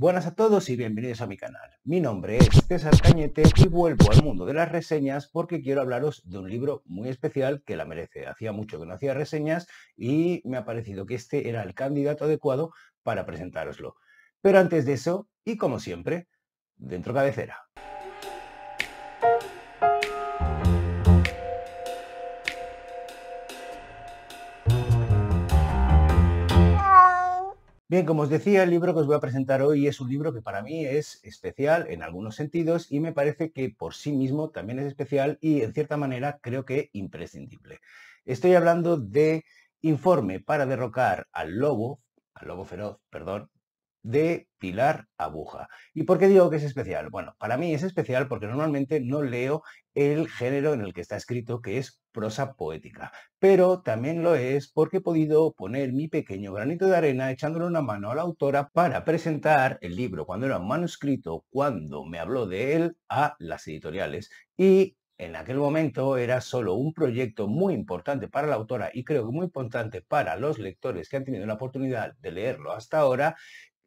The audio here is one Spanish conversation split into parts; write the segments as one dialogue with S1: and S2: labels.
S1: Buenas a todos y bienvenidos a mi canal. Mi nombre es César Cañete y vuelvo al mundo de las reseñas porque quiero hablaros de un libro muy especial que la merece. Hacía mucho que no hacía reseñas y me ha parecido que este era el candidato adecuado para presentároslo. Pero antes de eso, y como siempre, dentro cabecera. Bien, como os decía, el libro que os voy a presentar hoy es un libro que para mí es especial en algunos sentidos y me parece que por sí mismo también es especial y en cierta manera creo que imprescindible. Estoy hablando de Informe para derrocar al lobo, al lobo feroz, perdón, de Pilar Abuja ¿Y por qué digo que es especial? Bueno, para mí es especial porque normalmente no leo el género en el que está escrito, que es prosa poética, pero también lo es porque he podido poner mi pequeño granito de arena echándole una mano a la autora para presentar el libro cuando era manuscrito, cuando me habló de él a las editoriales y en aquel momento era solo un proyecto muy importante para la autora y creo que muy importante para los lectores que han tenido la oportunidad de leerlo hasta ahora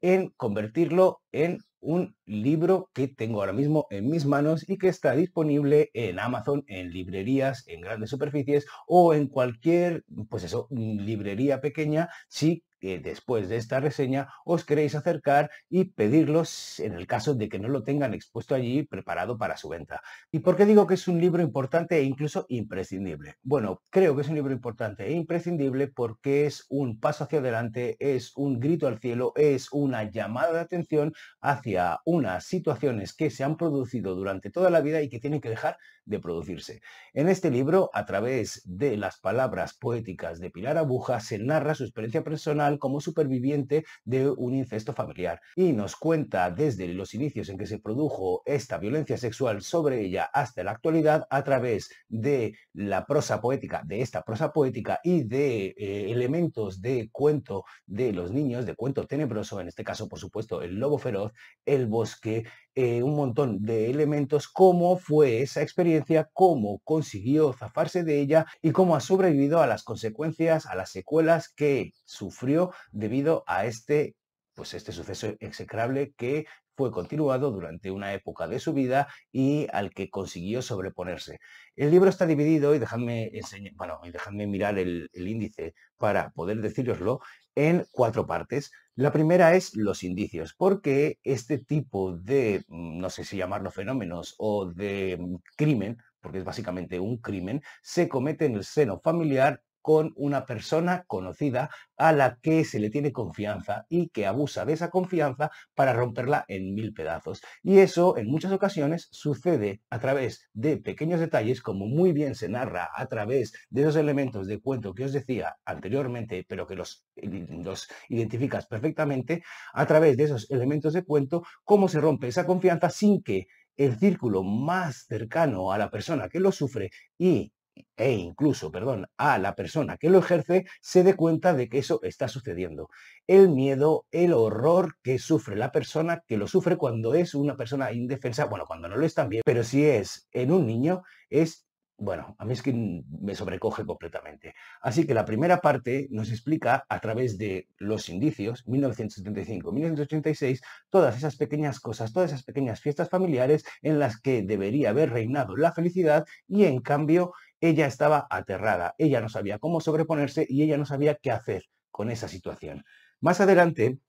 S1: en convertirlo en un libro que tengo ahora mismo en mis manos y que está disponible en Amazon, en librerías, en grandes superficies o en cualquier, pues eso, mm, librería pequeña si que eh, después de esta reseña os queréis acercar y pedirlos en el caso de que no lo tengan expuesto allí preparado para su venta. ¿Y por qué digo que es un libro importante e incluso imprescindible? Bueno, creo que es un libro importante e imprescindible porque es un paso hacia adelante, es un grito al cielo, es una llamada de atención hacia unas situaciones que se han producido durante toda la vida y que tienen que dejar de producirse. En este libro, a través de las palabras poéticas de Pilar Abuja, se narra su experiencia personal como superviviente de un incesto familiar y nos cuenta desde los inicios en que se produjo esta violencia sexual sobre ella hasta la actualidad a través de la prosa poética, de esta prosa poética y de eh, elementos de cuento de los niños, de cuento tenebroso, en este caso por supuesto el lobo feroz, el bosque, eh, un montón de elementos, cómo fue esa experiencia, cómo consiguió zafarse de ella y cómo ha sobrevivido a las consecuencias, a las secuelas que sufrió debido a este pues este suceso execrable que fue continuado durante una época de su vida y al que consiguió sobreponerse. El libro está dividido, y dejadme, enseñar, bueno, y mirar el, el índice para poder deciroslo, en cuatro partes. La primera es los indicios, porque este tipo de, mm, no sé si llamarlo fenómenos o de mm, crimen, porque es básicamente un crimen, se comete en el seno familiar con una persona conocida a la que se le tiene confianza y que abusa de esa confianza para romperla en mil pedazos. Y eso en muchas ocasiones sucede a través de pequeños detalles, como muy bien se narra a través de esos elementos de cuento que os decía anteriormente, pero que los, eh, los identificas perfectamente, a través de esos elementos de cuento, cómo se rompe esa confianza sin que el círculo más cercano a la persona que lo sufre y e incluso, perdón, a la persona que lo ejerce, se dé cuenta de que eso está sucediendo. El miedo, el horror que sufre la persona, que lo sufre cuando es una persona indefensa, bueno, cuando no lo es también, pero si es en un niño, es bueno, a mí es que me sobrecoge completamente. Así que la primera parte nos explica a través de los indicios, 1975-1986, todas esas pequeñas cosas, todas esas pequeñas fiestas familiares en las que debería haber reinado la felicidad y en cambio ella estaba aterrada, ella no sabía cómo sobreponerse y ella no sabía qué hacer con esa situación. Más adelante,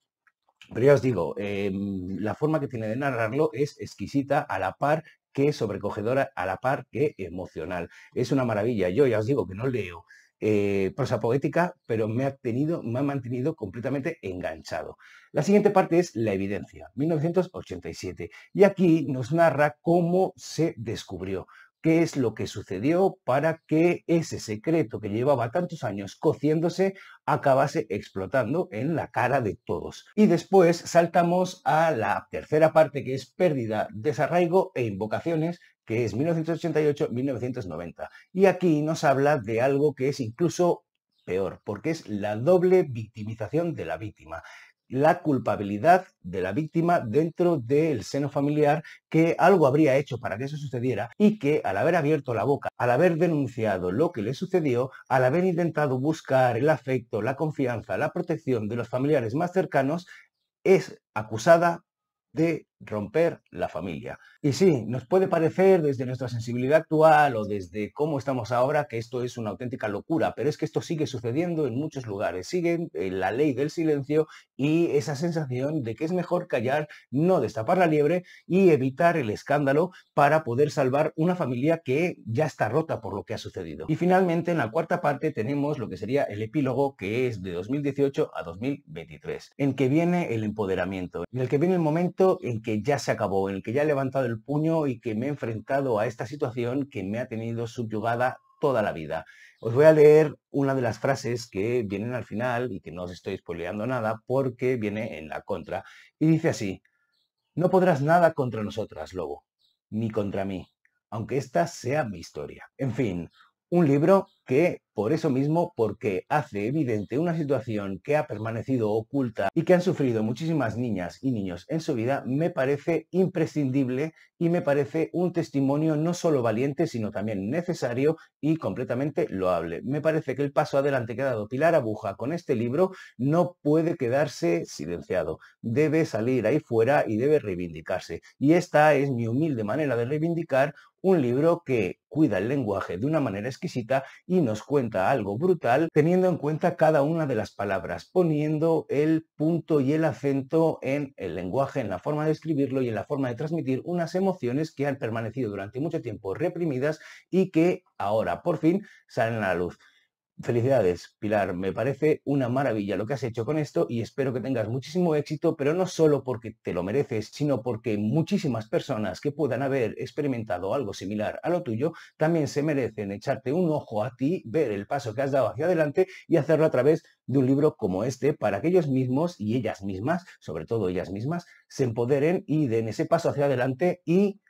S1: pero ya os digo, em, la forma que tiene de narrarlo es exquisita, a la par que sobrecogedora, a la par que emocional. Es una maravilla. Yo ya os digo que no leo eh, prosa poética, pero me ha, me ha mantenido completamente enganchado. La siguiente parte es La evidencia, 1987. Y aquí nos narra cómo se descubrió, qué es lo que sucedió para que ese secreto que llevaba tantos años cociéndose acabase explotando en la cara de todos. Y después saltamos a la tercera parte que es pérdida, desarraigo e invocaciones, que es 1988-1990. Y aquí nos habla de algo que es incluso peor, porque es la doble victimización de la víctima la culpabilidad de la víctima dentro del seno familiar que algo habría hecho para que eso sucediera y que al haber abierto la boca, al haber denunciado lo que le sucedió, al haber intentado buscar el afecto, la confianza, la protección de los familiares más cercanos, es acusada de romper la familia. Y sí, nos puede parecer desde nuestra sensibilidad actual o desde cómo estamos ahora que esto es una auténtica locura, pero es que esto sigue sucediendo en muchos lugares, sigue la ley del silencio y esa sensación de que es mejor callar, no destapar la liebre y evitar el escándalo para poder salvar una familia que ya está rota por lo que ha sucedido. Y finalmente, en la cuarta parte tenemos lo que sería el epílogo que es de 2018 a 2023, en que viene el empoderamiento, en el que viene el momento en que ya se acabó, en el que ya he levantado el puño y que me he enfrentado a esta situación que me ha tenido subyugada toda la vida. Os voy a leer una de las frases que vienen al final y que no os estoy spoileando nada porque viene en la contra. Y dice así, no podrás nada contra nosotras, lobo, ni contra mí, aunque esta sea mi historia. En fin, un libro que, por eso mismo, porque hace evidente una situación que ha permanecido oculta y que han sufrido muchísimas niñas y niños en su vida, me parece imprescindible y me parece un testimonio no solo valiente, sino también necesario y completamente loable. Me parece que el paso adelante que ha dado Pilar Abuja con este libro no puede quedarse silenciado. Debe salir ahí fuera y debe reivindicarse. Y esta es mi humilde manera de reivindicar un libro que cuida el lenguaje de una manera exquisita y nos cuenta algo brutal teniendo en cuenta cada una de las palabras, poniendo el punto y el acento en el lenguaje, en la forma de escribirlo y en la forma de transmitir unas emociones que han permanecido durante mucho tiempo reprimidas y que ahora por fin salen a la luz. Felicidades, Pilar. Me parece una maravilla lo que has hecho con esto y espero que tengas muchísimo éxito, pero no solo porque te lo mereces, sino porque muchísimas personas que puedan haber experimentado algo similar a lo tuyo también se merecen echarte un ojo a ti, ver el paso que has dado hacia adelante y hacerlo a través de un libro como este para que ellos mismos y ellas mismas, sobre todo ellas mismas, se empoderen y den ese paso hacia adelante y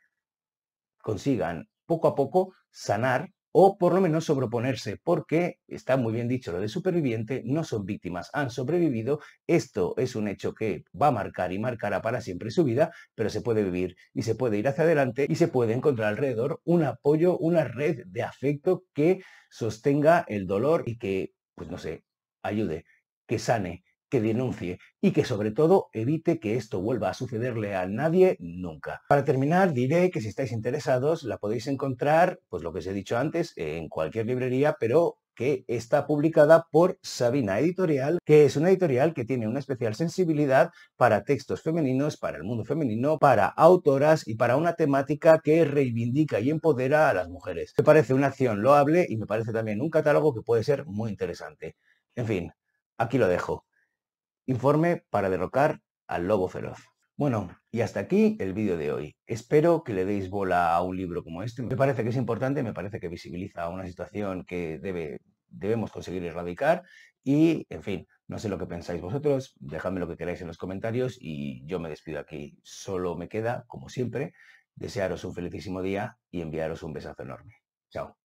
S1: consigan poco a poco sanar o por lo menos sobreponerse, porque está muy bien dicho lo de superviviente, no son víctimas, han sobrevivido, esto es un hecho que va a marcar y marcará para siempre su vida, pero se puede vivir y se puede ir hacia adelante y se puede encontrar alrededor un apoyo, una red de afecto que sostenga el dolor y que, pues no sé, ayude, que sane, que denuncie y que sobre todo evite que esto vuelva a sucederle a nadie nunca. Para terminar, diré que si estáis interesados la podéis encontrar, pues lo que os he dicho antes, en cualquier librería, pero que está publicada por Sabina Editorial, que es una editorial que tiene una especial sensibilidad para textos femeninos, para el mundo femenino, para autoras y para una temática que reivindica y empodera a las mujeres. Me parece una acción loable y me parece también un catálogo que puede ser muy interesante. En fin, aquí lo dejo. Informe para derrocar al lobo feroz. Bueno, y hasta aquí el vídeo de hoy. Espero que le deis bola a un libro como este. Me parece que es importante, me parece que visibiliza una situación que debe, debemos conseguir erradicar y, en fin, no sé lo que pensáis vosotros, dejadme lo que queráis en los comentarios y yo me despido aquí. Solo me queda, como siempre, desearos un felicísimo día y enviaros un besazo enorme. Chao.